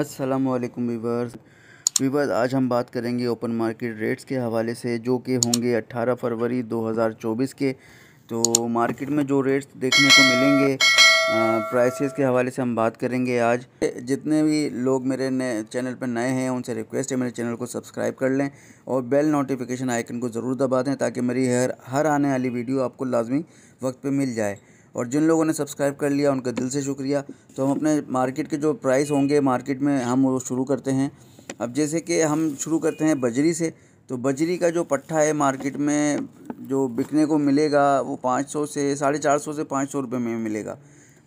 अस्सलाम वालेकुम viewers viewers आज हम बात करेंगे ओपन मार्केट रेट्स के हवाले से जो कि होंगे 18 फरवरी 2024 के तो मार्केट में जो रेट्स देखने को मिलेंगे प्राइसेस के हवाले से हम बात करेंगे आज जितने भी लोग मेरे नए चैनल पर नए हैं उनसे रिक्वेस्ट है मेरे चैनल को सब्सक्राइब कर लें और बेल नोटिफिकेशन आइकन को ज़रूर दबा दें ताकि मेरी हर हर आने वाली वीडियो आपको लाजमी वक्त पर मिल जाए और जिन लोगों ने सब्सक्राइब कर लिया उनका दिल से शुक्रिया तो हम अपने मार्केट के जो प्राइस होंगे मार्केट में हम वो शुरू करते हैं अब जैसे कि हम शुरू करते हैं बजरी से तो बजरी का जो पट्ठा है मार्केट में जो बिकने को मिलेगा वो पाँच सौ से साढ़े चार सौ से पाँच सौ रुपये में मिलेगा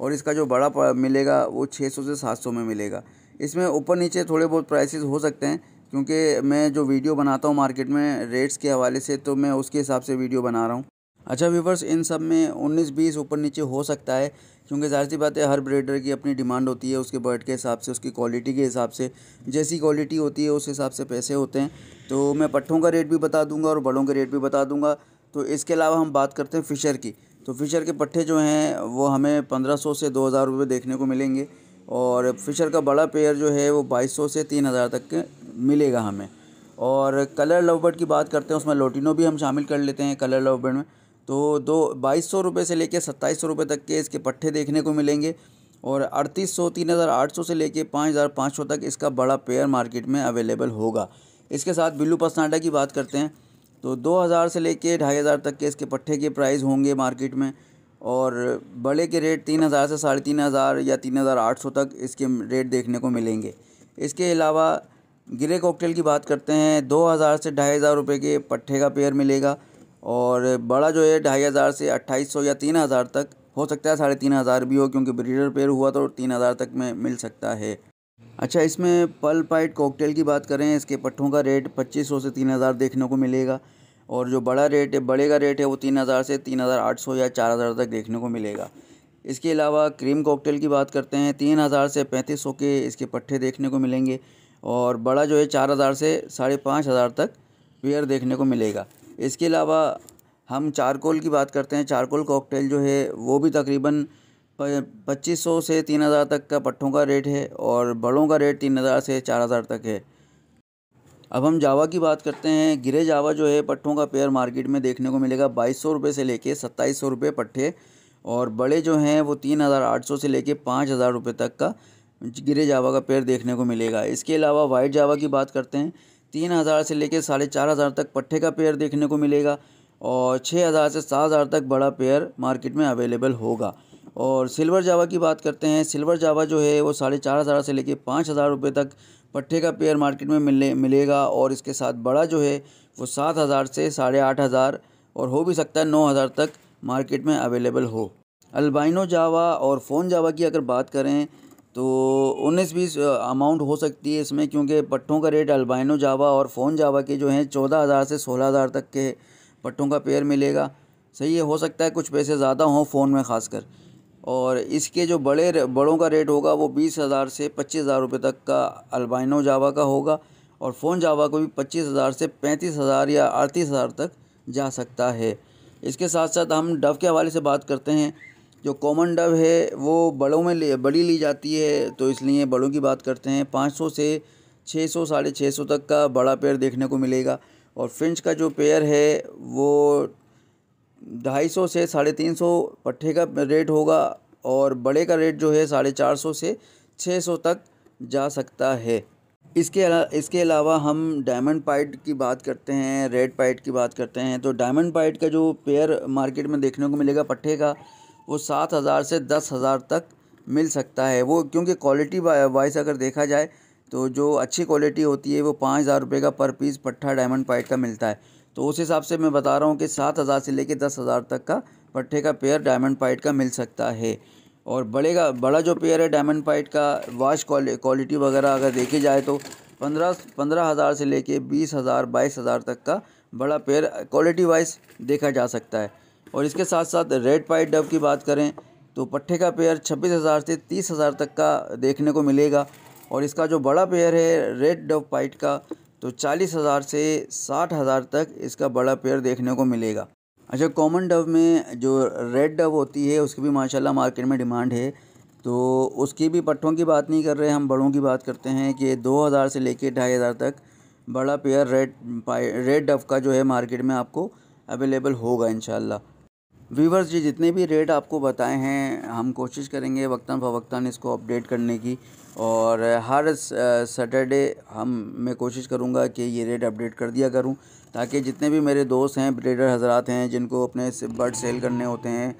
और इसका जो बड़ा मिलेगा वो छः सौ से सात सौ में मिलेगा इसमें ऊपर नीचे थोड़े बहुत प्राइसेस हो सकते हैं क्योंकि मैं जो वीडियो बनाता हूँ मार्केट में रेट्स के हवाले से तो मैं उसके हिसाब से वीडियो बना रहा हूँ अच्छा व्यूवर्स इन सब में 19-20 ऊपर नीचे हो सकता है क्योंकि जाहिर सी बात है हर ब्रेडर की अपनी डिमांड होती है उसके बर्ड के हिसाब से उसकी क्वालिटी के हिसाब से जैसी क्वालिटी होती है उस हिसाब से पैसे होते हैं तो मैं पट्ठों का रेट भी बता दूंगा और बड़ों का रेट भी बता दूंगा तो इसके अलावा हम बात करते हैं फ़िशर की तो फ़िशर के पट्ठे जो हैं वो हमें पंद्रह सौ से दो हज़ार रुपये देखने को मिलेंगे और फ़िशर का बड़ा पेयर जो है वो बाईस सौ से तीन हज़ार तक के मिलेगा हमें और कलर लवबर्ड की बात करते हैं उसमें लोटिनो भी हम शामिल कर लेते हैं कलर लवबर्ड में तो दो बाईस सौ रुपये से लेकर सत्ताईस सौ रुपये तक के इसके पट्ठे देखने को मिलेंगे और अड़तीस सौ तीन हज़ार आठ सौ से लेकर पाँच हज़ार पाँच सौ तक इसका बड़ा पेयर मार्केट में अवेलेबल होगा इसके साथ बिल्लू पसनाडा की बात करते हैं तो दो हज़ार से लेकर ढाई हज़ार तक के इसके पट्ठे के प्राइस होंगे मार्केट में और बड़े के रेट तीन हज़ार से साढ़े तीन हज़ार या तीन हज़ार आठ सौ तक इसके रेट देखने को मिलेंगे इसके अलावा ग्रे कॉकटेल की बात करते हैं दो हज़ार से ढाई हज़ार रुपये के पट्ठे का पेयर मिलेगा और बड़ा जो है ढाई हज़ार से अट्ठाईस सौ या तीन हज़ार तक हो सकता है साढ़े तीन हज़ार भी हो क्योंकि ब्रीडर पेयर हुआ तो तीन हज़ार तक में मिल सकता है अच्छा इसमें पल पाइट कॉकटेल की बात करें इसके पट्ठों का रेट पच्चीस सौ से तीन हज़ार देखने को मिलेगा और जो बड़ा रेट है बड़े का रेट है वो तीन हज़ार से तीन हज़ार आठ सौ या चार हज़ार तक देखने को मिलेगा इसके अलावा क्रीम कॉकटेल की बात करते हैं तीन हज़ार से पैंतीस सौ के इसके पट्ठे देखने को मिलेंगे और बड़ा जो है चार हज़ार से साढ़े पाँच हज़ार तक पेयर देखने को मिलेगा इसके अलावा हम चारकोल की बात करते हैं चारकोल कॉकटेल जो है वो भी तकरीबन पच्चीस सौ से तीन हज़ार तक का पट्ठों का रेट है और बड़ों का रेट तीन हज़ार से चार हज़ार तक है अब हम जावा की बात करते हैं गिरे जावा जो है पट्ठों का पेयर मार्केट में देखने को मिलेगा बाईस सौ रुपये से लेके सत्ताईस सौ रुपये पट्ठे और बड़े जो हैं वो तीन हज़ार आठ सौ से लेके पाँच हज़ार रुपये तक का गिरे जावा का पेयर देखने को मिलेगा इसके अलावा वाइट जावा की बात करते हैं तीन हज़ार से लेकर साढ़े चार हज़ार तक पट्टे का पेयर देखने को मिलेगा और छः हज़ार से सात हज़ार तक बड़ा पेयर मार्केट में अवेलेबल होगा और सिल्वर जावा की बात करते हैं सिल्वर जावा जो है वो साढ़े चार हज़ार से लेकर पाँच हज़ार रुपये तक पट्टे का पेयर मार्केट में मिलने मिलेगा और इसके साथ बड़ा जो है वो सात हज़ार से साढ़े आठ हज़ार और हो भी सकता है नौ हज़ार तक मार्केट में अवेलेबल हो अल्बाइनो जावा और फ़ोन जावा की अगर बात करें तो उन्नीस बीस अमाउंट हो सकती है इसमें क्योंकि पट्टों का रेट अल्बाइनो जावा और फ़ोन जावा के जो हैं चौदह हज़ार से सोलह हज़ार तक के पट्टों का पेयर मिलेगा सही है हो सकता है कुछ पैसे ज़्यादा हों फ़ोन में ख़ासकर और इसके जो बड़े बड़ों का रेट होगा वो बीस हज़ार से पच्चीस हज़ार रुपये तक का अल्बाइनो जावा का होगा और फ़ोन जावा को भी पच्चीस हज़ार से पैंतीस हज़ार या अड़तीस हज़ार तक जा सकता है इसके साथ साथ हम डव के हवाले से बात करते हैं जो कॉमन डब है वो बड़ों में ले बड़ी ली जाती है तो इसलिए बड़ों की बात करते हैं 500 से 600 साढ़े छः सौ तक का बड़ा पेयर देखने को मिलेगा और फिंच का जो पेयर है वो ढाई सौ से साढ़े तीन सौ पट्ठे का रेट होगा और बड़े का रेट जो है साढ़े चार सौ से छः सौ तक जा सकता है इसके अला इसके अलावा हम डायमंड पाइट की बात करते हैं रेड पाइट की बात करते हैं तो डायमंड पाइट का जो पेयर मार्केट में देखने को मिलेगा पट्ठे का वो सात हज़ार से दस हज़ार तक मिल सकता है वो क्योंकि क्वालिटी वाइज अगर देखा जाए तो जो अच्छी क्वालिटी होती है वो पाँच हज़ार रुपये का पर पीस पट्ठा डायमंड पाइट का मिलता है तो उस हिसाब से मैं बता रहा हूँ कि सात हज़ार से लेकर दस हज़ार तक का पट्ठे का पेयर डायमंड पाइट का मिल सकता है और बड़े का बड़ा जो पेयर है डायमंड पाइट का वाश क्वालिटी वगैरह अगर देखी जाए तो पंद्रह पंद्रह हज़ार से लेके बीस हज़ार बाईस हज़ार तक का बड़ा पेयर क्वालिटी वाइज देखा जा सकता है और इसके साथ साथ रेड पाइट डब की बात करें तो पट्ठे का पेयर छब्बीस हज़ार से तीस हज़ार तक का देखने को मिलेगा और इसका जो बड़ा पेयर है रेड डव पाइट का तो चालीस हज़ार से साठ हज़ार तक इसका बड़ा पेयर देखने को मिलेगा अच्छा कॉमन डब में जो रेड डव होती है उसकी भी माशाल्लाह मार्केट में डिमांड है तो उसकी भी पट्ठों की बात नहीं कर रहे हम बड़ों की बात करते हैं कि दो हज़ार से लेके ढाई हज़ार तक बड़ा पेयर रेड रेड डव का जो है मार्केट में आपको अवेलेबल होगा इन व्यूवर्स जी जितने भी रेट आपको बताए हैं हम कोशिश करेंगे वक्ता फ़वक्ता इसको अपडेट करने की और हर सैटरडे हम मैं कोशिश करूँगा कि ये रेट अपडेट कर दिया करूँ ताकि जितने भी मेरे दोस्त हैं ब्रेडर हजरात हैं जिनको अपने बर्ड सेल करने होते हैं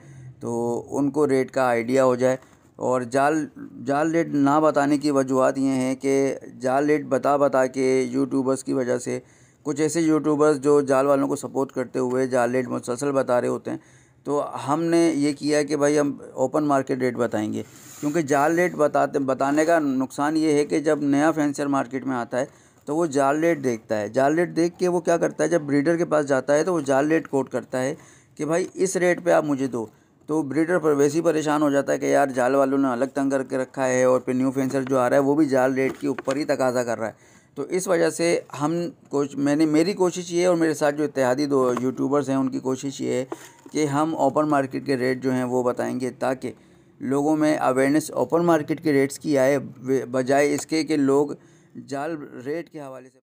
तो उनको रेट का आइडिया हो जाए और जाल जाल रेट ना बताने की वजूहत ये हैं कि जाल रेट बता बता के यूट्यूबर्स की वजह से कुछ ऐसे यूट्यूबर्स जो जाल वालों को सपोर्ट करते हुए जाल रेट मुसलसल बता रहे होते हैं तो हमने ये किया कि भाई हम ओपन मार्केट रेट बताएंगे क्योंकि जाल रेट बताते बताने का नुकसान ये है कि जब नया फेंसर मार्केट में आता है तो वो जाल रेट देखता है जाल रेट देख के वो क्या करता है जब ब्रीडर के पास जाता है तो वो जाल रेट कोट करता है कि भाई इस रेट पे आप मुझे दो तो ब्रीडर पर वैसे ही परेशान हो जाता है कि यार जाल वालों ने अलग तंग करके रखा है और फिर न्यू फेंसर जो आ रहा है वो भी जाल रेट के ऊपर ही तकाजा कर रहा है तो इस वजह से हम कोश मैंने मेरी कोशिश ये और मेरे साथ जो इतिहादी दो यूट्यूबर्स हैं उनकी कोशिश ये है कि हम ओपन मार्केट के रेट जो हैं वो बताएंगे ताकि लोगों में अवेयरनेस ओपन मार्केट के रेट्स की आए बजाय इसके कि लोग जाल रेट के हवाले से